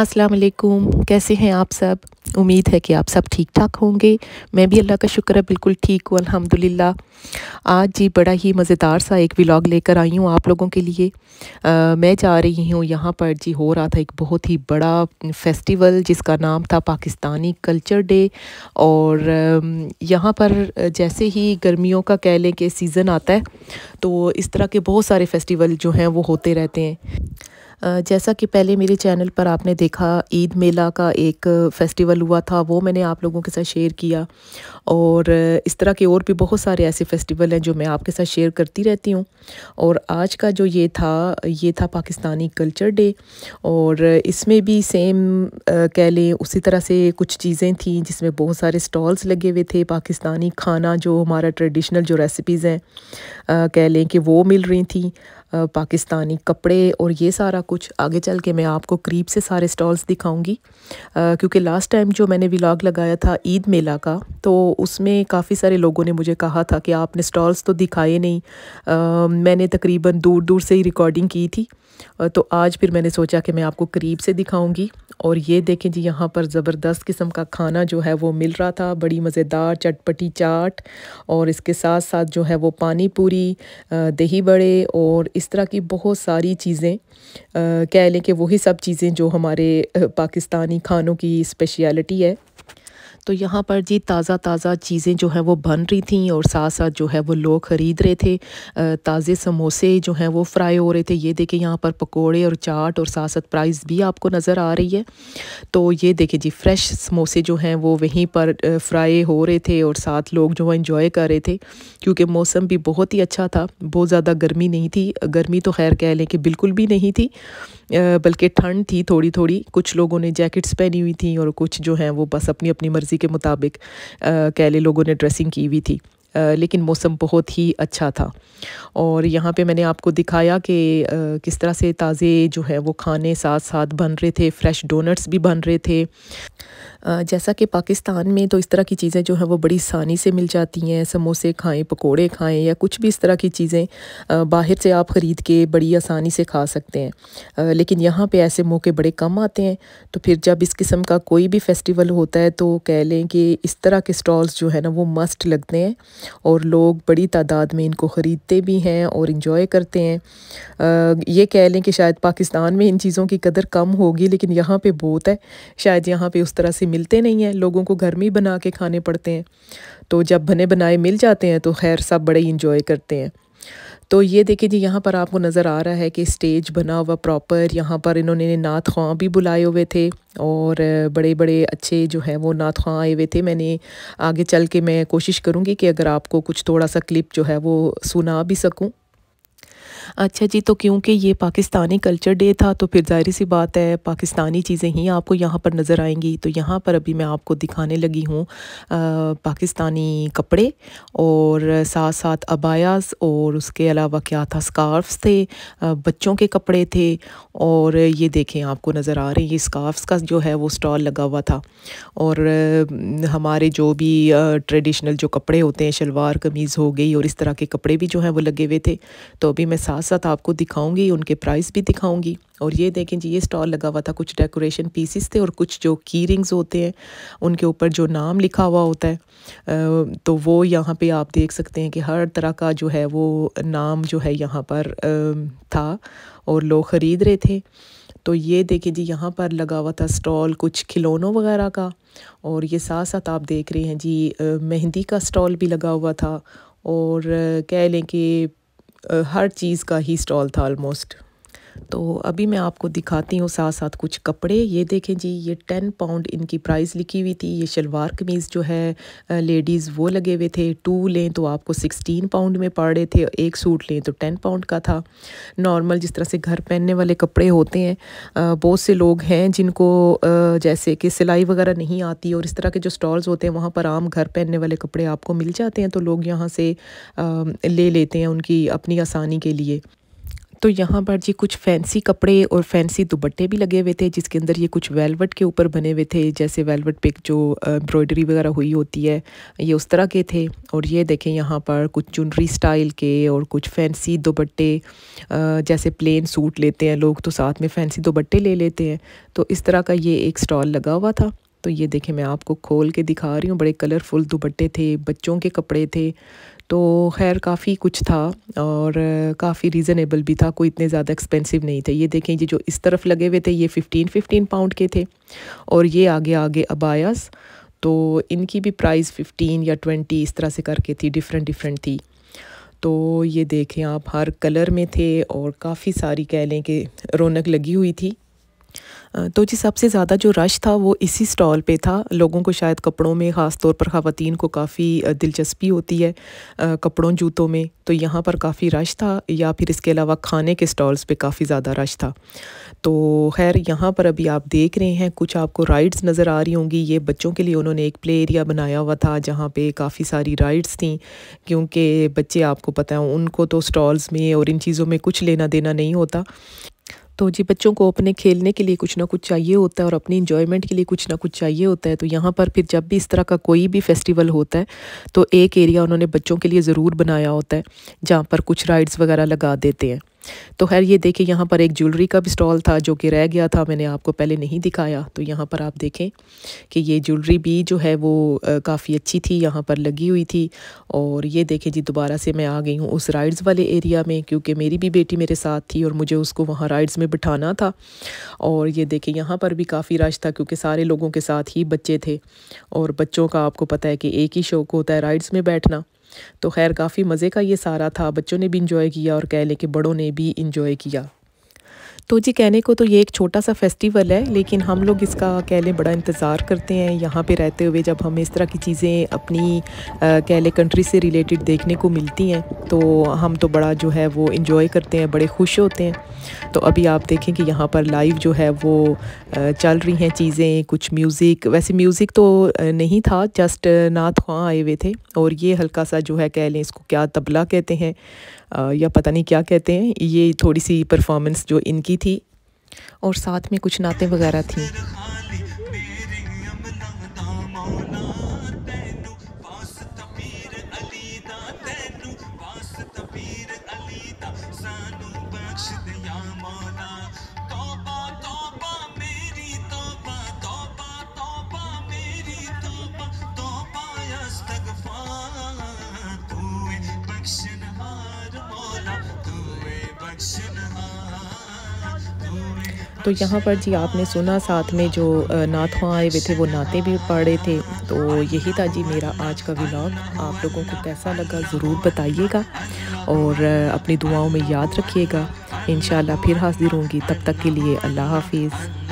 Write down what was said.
अस्सलाम वालेकुम कैसे हैं आप सब उम्मीद है कि आप सब ठीक ठाक होंगे मैं भी अल्लाह का शुक्र है बिल्कुल ठीक हूँ अल्हम्दुलिल्लाह आज जी बड़ा ही मज़ेदार सा एक व्लॉग लेकर आई हूँ आप लोगों के लिए आ, मैं जा रही हूँ यहाँ पर जी हो रहा था एक बहुत ही बड़ा फेस्टिवल जिसका नाम था पाकिस्तानी कल्चर डे और यहाँ पर जैसे ही गर्मियों का कह लें कि सीज़न आता है तो इस तरह के बहुत सारे फेस्टिवल जो हैं वो होते रहते हैं जैसा कि पहले मेरे चैनल पर आपने देखा ईद मेला का एक फ़ेस्टिवल हुआ था वो मैंने आप लोगों के साथ शेयर किया और इस तरह के और भी बहुत सारे ऐसे फेस्टिवल हैं जो मैं आपके साथ शेयर करती रहती हूँ और आज का जो ये था ये था पाकिस्तानी कल्चर डे और इसमें भी सेम कह लें उसी तरह से कुछ चीज़ें थी जिसमें बहुत सारे स्टॉल्स लगे हुए थे पाकिस्तानी खाना जो हमारा ट्रेडिशनल जो रेसिपीज़ हैं कह लें कि वो मिल रही थी पाकिस्तानी कपड़े और ये सारा कुछ आगे चल के मैं आपको करीब से सारे स्टॉल्स दिखाऊंगी क्योंकि लास्ट टाइम जो मैंने व्लॉग लगाया था ईद मेला का तो उसमें काफ़ी सारे लोगों ने मुझे कहा था कि आपने स्टॉल्स तो दिखाए नहीं आ, मैंने तकरीबन दूर दूर से ही रिकॉर्डिंग की थी तो आज फिर मैंने सोचा कि मैं आपको करीब से दिखाऊंगी और ये देखें जी यहाँ पर ज़बरदस्त किस्म का खाना जो है वो मिल रहा था बड़ी मज़ेदार चटपटी चाट और इसके साथ साथ जो है वो पानी पूरी दही बड़े और इस इस तरह की बहुत सारी चीज़ें कह लें कि वही सब चीज़ें जो हमारे पाकिस्तानी खानों की स्पेशलिटी है तो यहाँ पर जी ताज़ा ताज़ा चीज़ें जो हैं वो बन रही थी और साथ साथ जो है वो लोग ख़रीद रहे थे ताज़े समोसे जो हैं वो फ्राई हो रहे थे ये देखें यहाँ पर पकोड़े और चाट और साथ साथ प्राइस भी आपको नज़र आ रही है तो ये देखें जी फ्रेश समोसे जो हैं वो वहीं पर फ्राई हो रहे थे और साथ लोग जो है इन्जॉय कर रहे थे क्योंकि मौसम भी बहुत ही अच्छा था बहुत ज़्यादा गर्मी नहीं थी गर्मी तो खैर कह लें कि बिल्कुल भी नहीं थी बल्कि ठंड थी थोड़ी थोड़ी कुछ लोगों ने जैकेट्स पहनी हुई थी और कुछ जो हैं वो बस अपनी अपनी मर्ज़ी उसी के मुताबिक कह लोगों ने ड्रेसिंग की हुई थी लेकिन मौसम बहुत ही अच्छा था और यहाँ पे मैंने आपको दिखाया कि किस तरह से ताज़े जो है वो खाने साथ साथ बन रहे थे फ्रेश डोनट्स भी बन रहे थे जैसा कि पाकिस्तान में तो इस तरह की चीज़ें जो हैं वो बड़ी आसानी से मिल जाती हैं समोसे खाएं पकोड़े खाएं या कुछ भी इस तरह की चीज़ें बाहर से आप ख़रीद के बड़ी आसानी से खा सकते हैं लेकिन यहाँ पे ऐसे मौके बड़े कम आते हैं तो फिर जब इस किस्म का कोई भी फेस्टिवल होता है तो कह लें कि इस तरह के स्टॉल्स जो है ना वो मस्ट लगते हैं और लोग बड़ी तादाद में इनको ख़रीदते भी हैं और इन्जॉय करते हैं ये कह लें कि शायद पाकिस्तान में इन चीज़ों की कदर कम होगी लेकिन यहाँ पर बहुत है शायद यहाँ पर उस तरह से मिलते नहीं हैं लोगों को घर में ही बना के खाने पड़ते हैं तो जब बने बनाए मिल जाते हैं तो खैर सब बड़े इंजॉय करते हैं तो ये देखिए जी यहाँ पर आपको नज़र आ रहा है कि स्टेज बना हुआ प्रॉपर यहाँ पर इन्होंने नात ख्वाह भी बुलाए हुए थे और बड़े बड़े अच्छे जो हैं वो नात ख्वाह आए हुए थे मैंने आगे चल के मैं कोशिश करूँगी कि अगर आपको कुछ थोड़ा सा क्लिप जो है वो सुना भी सकूँ अच्छा जी तो क्योंकि ये पाकिस्तानी कल्चर डे था तो फिर जाहिर सी बात है पाकिस्तानी चीज़ें ही आपको यहाँ पर नज़र आएंगी तो यहाँ पर अभी मैं आपको दिखाने लगी हूँ पाकिस्तानी कपड़े और साथ साथ अबायास और उसके अलावा क्या था स्कार्फ्स थे बच्चों के कपड़े थे और ये देखें आपको नज़र आ रहे हैं ये स्कार्फ्स का जो है वो स्टॉल लगा हुआ था और हमारे जो भी ट्रेडिशनल जो कपड़े होते हैं शलवार कमीज़ हो गई और इस तरह के कपड़े भी जो हैं वो लगे हुए थे तो अभी मैं साथ साथ साथ आपको दिखाऊंगी उनके प्राइस भी दिखाऊंगी और ये देखें जी ये स्टॉल लगा हुआ था कुछ डेकोरेशन पीसेस थे और कुछ जो की रिंग्स होते हैं उनके ऊपर जो नाम लिखा हुआ होता है तो वो यहाँ पे आप देख सकते हैं कि हर तरह का जो है वो नाम जो है यहाँ पर था और लोग ख़रीद रहे थे तो ये देखें जी यहाँ पर लगा हुआ था स्टॉल कुछ खिलौनों वगैरह का और ये साथ साथ आप देख रहे हैं जी मेहंदी का स्टॉल भी लगा हुआ था और कह लें कि हर चीज़ का ही स्टॉल था ऑलमोस्ट तो अभी मैं आपको दिखाती हूँ साथ साथ कुछ कपड़े ये देखें जी ये टेन पाउंड इनकी प्राइस लिखी हुई थी ये शलवार कमीज़ जो है लेडीज़ वो लगे हुए थे टू लें तो आपको सिक्सटीन पाउंड में पड़ रहे थे एक सूट लें तो टेन पाउंड का था नॉर्मल जिस तरह से घर पहनने वाले कपड़े होते हैं बहुत से लोग हैं जिनको जैसे कि सिलाई वगैरह नहीं आती और इस तरह के जो स्टॉल्स होते हैं वहाँ पर आम घर पहनने वाले कपड़े आपको मिल जाते हैं तो लोग यहाँ से ले लेते हैं उनकी अपनी आसानी के लिए तो यहाँ पर जी कुछ फैंसी कपड़े और फैंसी दुपट्टे भी लगे हुए थे जिसके अंदर ये कुछ वेलवेट के ऊपर बने हुए थे जैसे वेलवेट पे जो एम्ब्रॉयडरी वगैरह हुई होती है ये उस तरह के थे और ये देखें यहाँ पर कुछ चुनरी स्टाइल के और कुछ फैंसी दुपट्टे जैसे प्लेन सूट लेते हैं लोग तो साथ में फैंसी दुपट्टे ले लेते हैं तो इस तरह का ये एक स्टॉल लगा हुआ था तो ये देखें मैं आपको खोल के दिखा रही हूँ बड़े कलरफुल दुपट्टे थे बच्चों के कपड़े थे तो खैर काफ़ी कुछ था और काफ़ी रीज़नेबल भी था कोई इतने ज़्यादा एक्सपेंसिव नहीं थे ये देखें ये जो इस तरफ लगे हुए थे ये फ़िफ्टीन फ़िफ्टीन पाउंड के थे और ये आगे आगे अबायास तो इनकी भी प्राइस फ़िफ्टीन या ट्वेंटी इस तरह से करके थी डिफरेंट डिफरेंट थी तो ये देखें आप हर कलर में थे और काफ़ी सारी कह लें कि रौनक लगी हुई थी तो जी सबसे ज़्यादा जो रश था वो इसी स्टॉल पे था लोगों को शायद कपड़ों में ख़ास तौर पर ख़वान को काफ़ी दिलचस्पी होती है कपड़ों जूतों में तो यहाँ पर काफ़ी रश था या फिर इसके अलावा खाने के स्टॉल्स पे काफ़ी ज़्यादा रश था तो खैर यहाँ पर अभी आप देख रहे हैं कुछ आपको राइड्स नज़र आ रही होंगी ये बच्चों के लिए उन्होंने एक प्ले एरिया बनाया हुआ था जहाँ पर काफ़ी सारी राइड्स थी क्योंकि बच्चे आपको पता है उनको तो स्टॉल्स में और इन चीज़ों में कुछ लेना देना नहीं होता तो जी बच्चों को अपने खेलने के लिए कुछ ना कुछ चाहिए होता है और अपनी इन्जॉयमेंट के लिए कुछ ना कुछ चाहिए होता है तो यहाँ पर फिर जब भी इस तरह का कोई भी फेस्टिवल होता है तो एक एरिया उन्होंने बच्चों के लिए ज़रूर बनाया होता है जहाँ पर कुछ राइड्स वगैरह लगा देते हैं तो खैर ये देखें यहाँ पर एक ज्वेलरी का भी स्टॉल था जो कि रह गया था मैंने आपको पहले नहीं दिखाया तो यहाँ पर आप देखें कि ये ज्वेलरी भी जो है वो काफ़ी अच्छी थी यहाँ पर लगी हुई थी और ये देखें जी दोबारा से मैं आ गई हूँ उस राइड्स वाले एरिया में क्योंकि मेरी भी बेटी मेरे साथ थी और मुझे उसको वहाँ राइड्स में बिठाना था और ये देखें यहाँ पर भी काफ़ी रश था क्योंकि सारे लोगों के साथ ही बच्चे थे और बच्चों का आपको पता है कि एक ही शौक होता है राइड्स में बैठना तो खैर काफ़ी मज़े का ये सारा था बच्चों ने भी इंजॉय किया और कह लें कि बड़ों ने भी इंजॉय किया तो जी कहने को तो ये एक छोटा सा फेस्टिवल है लेकिन हम लोग इसका कह लें बड़ा इंतज़ार करते हैं यहाँ पे रहते हुए जब हमें इस तरह की चीज़ें अपनी कह लें कंट्री से रिलेटेड देखने को मिलती हैं तो हम तो बड़ा जो है वो इन्जॉय करते हैं बड़े खुश होते हैं तो अभी आप देखें कि यहाँ पर लाइव जो है वो चल रही हैं चीज़ें कुछ म्यूज़िक वैसे म्यूज़िक तो नहीं था जस्ट नाथ खां आए हुए थे और ये हल्का सा जो है कह लें इसको क्या तबला कहते हैं या पता नहीं क्या कहते हैं ये थोड़ी सी परफॉर्मेंस जो इनकी थी और साथ में कुछ नातें वगैरह थी तो यहाँ पर जी आपने सुना साथ में जो वहाँ आए हुए थे वो नाते भी पड़े थे तो यही था जी मेरा आज का व्लॉग आप लोगों को कैसा लगा ज़रूर बताइएगा और अपनी दुआओं में याद रखिएगा इन फिर हाजिर होंगी तब तक के लिए अल्लाह हाफिज़